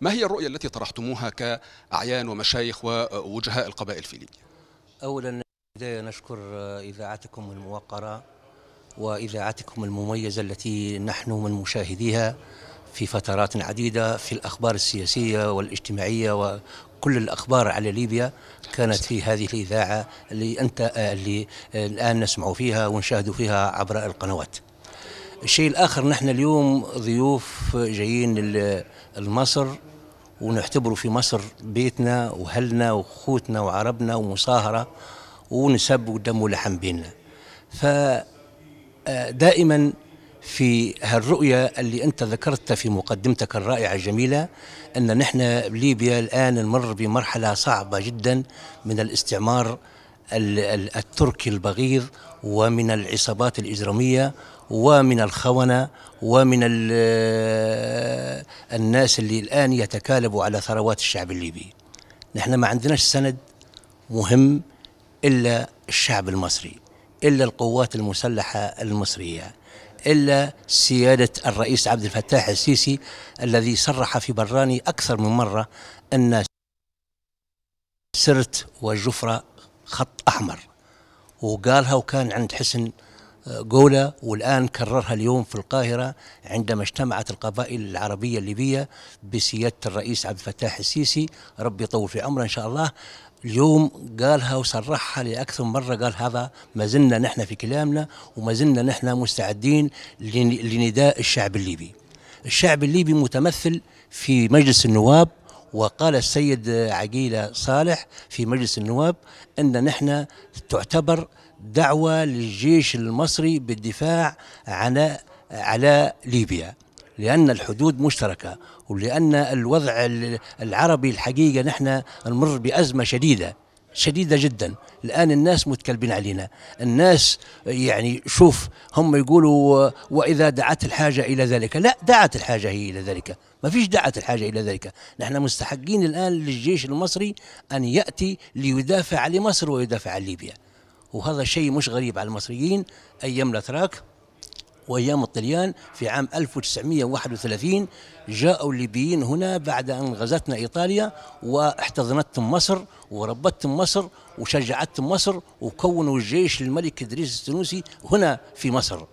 ما هي الرؤية التي طرحتموها كأعيان ومشايخ ووجهاء القبائل في ليبيا أولا بداية نشكر إذاعتكم الموقرة وإذاعتكم المميزة التي نحن من مشاهديها في فترات عديدة في الأخبار السياسية والاجتماعية وكل الأخبار على ليبيا كانت في هذه الإذاعة اللي أنت اللي الآن نسمع فيها ونشاهد فيها عبر القنوات الشيء الآخر نحن اليوم ضيوف جايين لمصر ونعتبره في مصر بيتنا وهلنا وخوتنا وعربنا ومصاهرة ونسب ودم ولحم بيننا فدائما آه، في هالرؤية اللي أنت ذكرتها في مقدمتك الرائعة الجميلة أن نحن ليبيا الآن نمر بمرحلة صعبة جدا من الاستعمار التركي البغيض ومن العصابات الإجرامية ومن الخونة ومن الناس اللي الآن يتكالبوا على ثروات الشعب الليبي نحن ما عندناش سند مهم إلا الشعب المصري إلا القوات المسلحة المصرية إلا سيادة الرئيس عبد الفتاح السيسي الذي صرح في براني أكثر من مرة أن سرت وجفرة خط احمر وقالها وكان عند حسن آه، قولة والآن كررها اليوم في القاهرة عندما اجتمعت القبائل العربية الليبية بسيادة الرئيس عبد الفتاح السيسي ربي يطول في عمره إن شاء الله اليوم قالها وصرحها لأكثر من مرة قال هذا ما زلنا نحن في كلامنا وما زلنا نحن مستعدين لنداء الشعب الليبي الشعب الليبي متمثل في مجلس النواب وقال السيد عقيلة صالح في مجلس النواب أن نحن تعتبر دعوة للجيش المصري بالدفاع عن على ليبيا لأن الحدود مشتركة ولأن الوضع العربي الحقيقة نحن نمر بأزمة شديدة شديدة جدا الان الناس متكلبين علينا الناس يعني شوف هم يقولوا واذا دعت الحاجه الى ذلك لا دعت الحاجه هي الى ذلك ما فيش دعت الحاجه الى ذلك نحن مستحقين الان للجيش المصري ان ياتي ليدافع عن مصر ويدافع عن ليبيا وهذا شيء مش غريب على المصريين ايام الاتراك وأيام الطليان في عام 1931 جاءوا الليبيين هنا بعد أن غزتنا إيطاليا واحتضنتهم مصر وربتهم مصر وشجعتهم مصر وكونوا الجيش الملك إدريس التونسي هنا في مصر